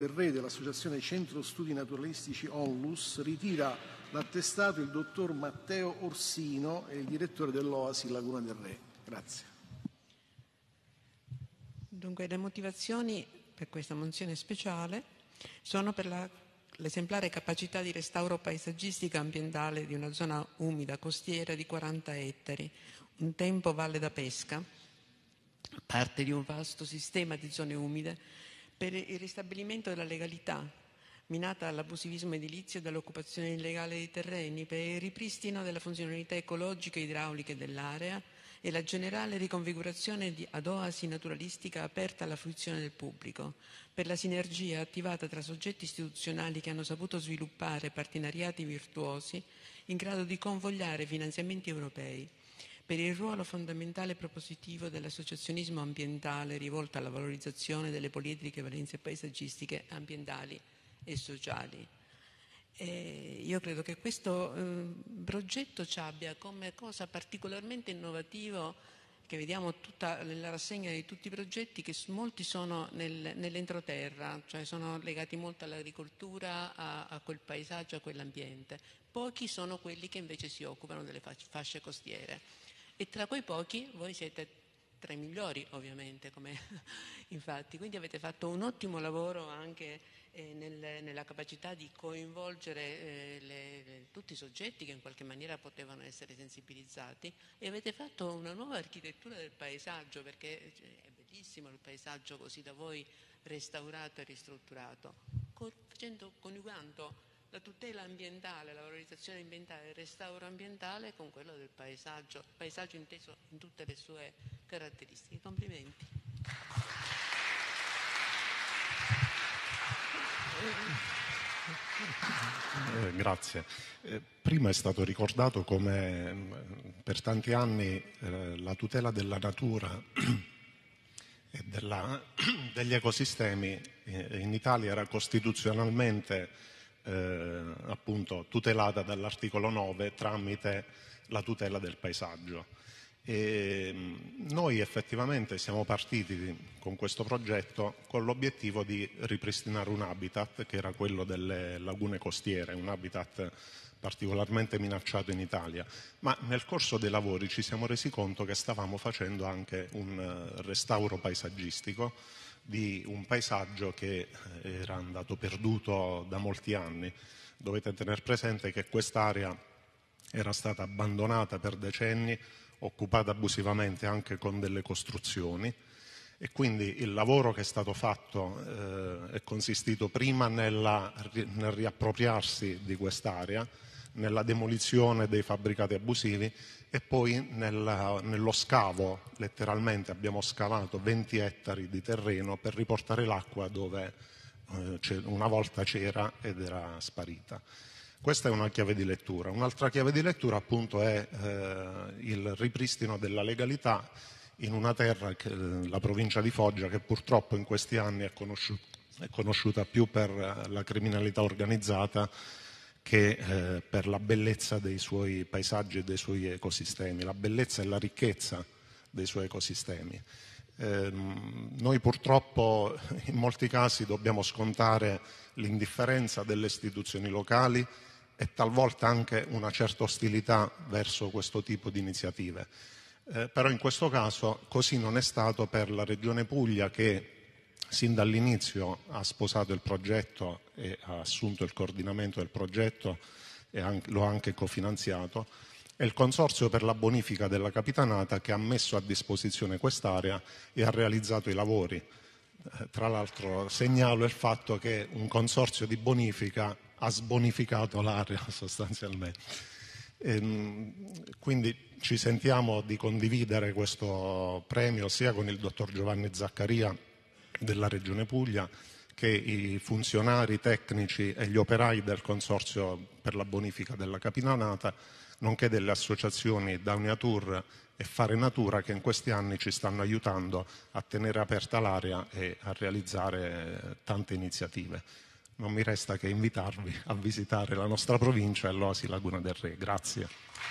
del re dell'Associazione Centro Studi Naturalistici Onlus ritira l'attestato il dottor Matteo Orsino e il direttore dell'Oasi Laguna del Re. Grazie. Dunque le motivazioni per questa mozione speciale sono per l'esemplare capacità di restauro paesaggistica ambientale di una zona umida costiera di 40 ettari, un tempo valle da pesca, parte di un vasto sistema di zone umide per il ristabilimento della legalità minata dall'abusivismo edilizio e dall'occupazione illegale dei terreni, per il ripristino della funzionalità ecologica e idraulica dell'area e la generale riconfigurazione di, ad oasi naturalistica aperta alla fruizione del pubblico, per la sinergia attivata tra soggetti istituzionali che hanno saputo sviluppare partenariati virtuosi in grado di convogliare finanziamenti europei per il ruolo fondamentale e propositivo dell'associazionismo ambientale rivolto alla valorizzazione delle politiche valenze paesaggistiche, ambientali e sociali. E io credo che questo eh, progetto ci abbia come cosa particolarmente innovativo che vediamo tutta, nella rassegna di tutti i progetti, che molti sono nel, nell'entroterra, cioè sono legati molto all'agricoltura, a, a quel paesaggio, a quell'ambiente. Pochi sono quelli che invece si occupano delle fasce costiere e tra quei pochi voi siete tra i migliori ovviamente, come infatti. Quindi avete fatto un ottimo lavoro anche eh, nel, nella capacità di coinvolgere eh, le, le, tutti i soggetti che in qualche maniera potevano essere sensibilizzati e avete fatto una nuova architettura del paesaggio perché eh, è bellissimo il paesaggio così da voi restaurato e ristrutturato, con, facendo, coniugando la tutela ambientale, la valorizzazione ambientale, il restauro ambientale con quello del paesaggio, paesaggio inteso in tutte le sue caratteristiche. Complimenti. Eh, grazie. Eh, prima è stato ricordato come mm, per tanti anni eh, la tutela della natura e della, degli ecosistemi eh, in Italia era costituzionalmente eh, appunto tutelata dall'articolo 9 tramite la tutela del paesaggio. E mm, noi effettivamente siamo partiti con questo progetto con l'obiettivo di ripristinare un habitat che era quello delle lagune costiere, un habitat particolarmente minacciato in Italia, ma nel corso dei lavori ci siamo resi conto che stavamo facendo anche un eh, restauro paesaggistico di un paesaggio che eh, era andato perduto da molti anni. Dovete tenere presente che quest'area era stata abbandonata per decenni, occupata abusivamente anche con delle costruzioni e quindi il lavoro che è stato fatto eh, è consistito prima nella, nel riappropriarsi di quest'area, nella demolizione dei fabbricati abusivi e poi nella, nello scavo, letteralmente abbiamo scavato 20 ettari di terreno per riportare l'acqua dove eh, una volta c'era ed era sparita. Questa è una chiave di lettura. Un'altra chiave di lettura appunto è eh, il ripristino della legalità in una terra, che, eh, la provincia di Foggia, che purtroppo in questi anni è, conosciuta, è conosciuta più per eh, la criminalità organizzata che eh, per la bellezza dei suoi paesaggi e dei suoi ecosistemi, la bellezza e la ricchezza dei suoi ecosistemi. Eh, noi purtroppo in molti casi dobbiamo scontare l'indifferenza delle istituzioni locali e talvolta anche una certa ostilità verso questo tipo di iniziative. Eh, però in questo caso così non è stato per la Regione Puglia che sin dall'inizio ha sposato il progetto e ha assunto il coordinamento del progetto e lo ha anche cofinanziato, è il Consorzio per la bonifica della Capitanata che ha messo a disposizione quest'area e ha realizzato i lavori. Eh, tra l'altro segnalo il fatto che un consorzio di bonifica ha sbonificato l'area sostanzialmente. Ehm, quindi ci sentiamo di condividere questo premio sia con il dottor Giovanni Zaccaria della Regione Puglia che i funzionari tecnici e gli operai del Consorzio per la bonifica della Capinanata, nonché delle associazioni Dauniatur e Fare Natura che in questi anni ci stanno aiutando a tenere aperta l'area e a realizzare eh, tante iniziative. Non mi resta che invitarvi a visitare la nostra provincia e l'Oasi Laguna del Re. Grazie.